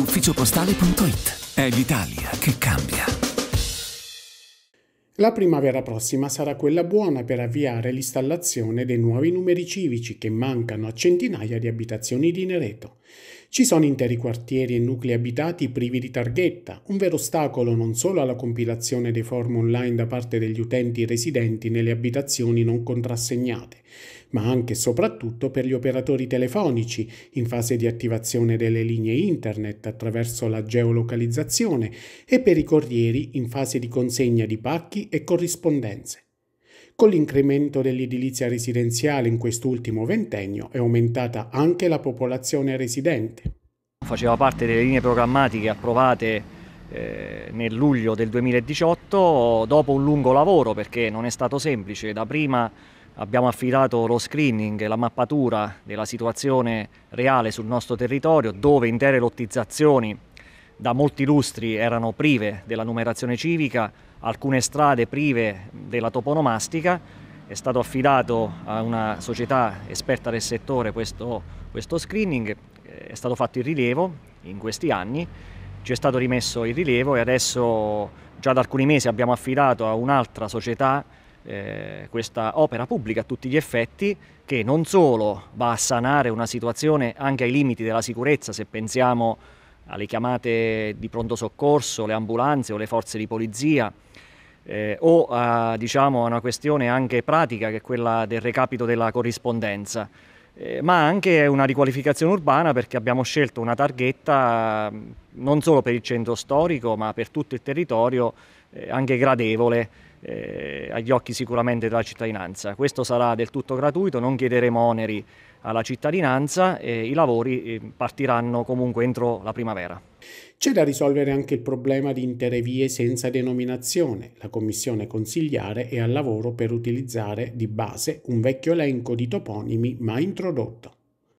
ufficiopostale.it. È l'Italia che cambia. La primavera prossima sarà quella buona per avviare l'installazione dei nuovi numeri civici che mancano a centinaia di abitazioni di Nereto. Ci sono interi quartieri e nuclei abitati privi di targhetta, un vero ostacolo non solo alla compilazione dei form online da parte degli utenti residenti nelle abitazioni non contrassegnate, ma anche e soprattutto per gli operatori telefonici in fase di attivazione delle linee internet attraverso la geolocalizzazione e per i corrieri in fase di consegna di pacchi e corrispondenze. Con l'incremento dell'edilizia residenziale in quest'ultimo ventennio è aumentata anche la popolazione residente. Faceva parte delle linee programmatiche approvate eh, nel luglio del 2018 dopo un lungo lavoro perché non è stato semplice, da prima abbiamo affidato lo screening, la mappatura della situazione reale sul nostro territorio, dove intere lottizzazioni da molti lustri erano prive della numerazione civica, alcune strade prive della toponomastica. È stato affidato a una società esperta del settore questo, questo screening, è stato fatto il rilievo in questi anni, ci è stato rimesso il rilievo e adesso già da alcuni mesi abbiamo affidato a un'altra società eh, questa opera pubblica a tutti gli effetti che non solo va a sanare una situazione anche ai limiti della sicurezza, se pensiamo alle chiamate di pronto soccorso, le ambulanze o le forze di polizia, eh, o a, diciamo, a una questione anche pratica che è quella del recapito della corrispondenza. Eh, ma anche una riqualificazione urbana perché abbiamo scelto una targhetta non solo per il centro storico ma per tutto il territorio eh, anche gradevole eh, agli occhi sicuramente della cittadinanza. Questo sarà del tutto gratuito, non chiederemo oneri alla cittadinanza e i lavori eh, partiranno comunque entro la primavera. C'è da risolvere anche il problema di intere vie senza denominazione. La commissione consigliare è al lavoro per utilizzare di base un vecchio elenco di toponimi mai introdotto.